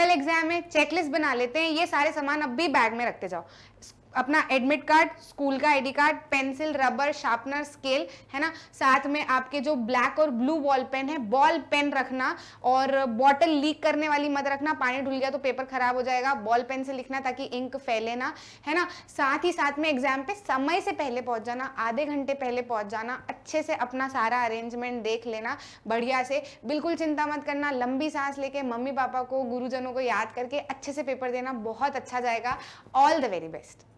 कल एग्जाम है चेकलिस्ट बना लेते हैं ये सारे सामान अब भी बैग में रखते जाओ अपना एडमिट कार्ड स्कूल का ID card pencil rubber sharpener scale है ना साथ में आपके जो ब्लैक और ब्लू वॉल पेन है बॉल पेन रखना और बॉटल लीक करने वाली मत रखना पानी ढुल गया तो पेपर खराब हो जाएगा बॉल पेन से लिखना ताकि इंक फैले ना है ना साथ ही साथ में एग्जाम पे समय से पहले पहुंच जाना आधे घंटे पहले पहुंच जाना अच्छे से अपना सारा अरेंजमेंट देख लेना बढ़िया से बिल्कुल चिंता मत करना लंबी सांस लेके मम्मी पापा को गुरुजनों को याद करके अच्छे से पेपर देना बहुत अच्छा जाएगा ऑल द वेरी बेस्ट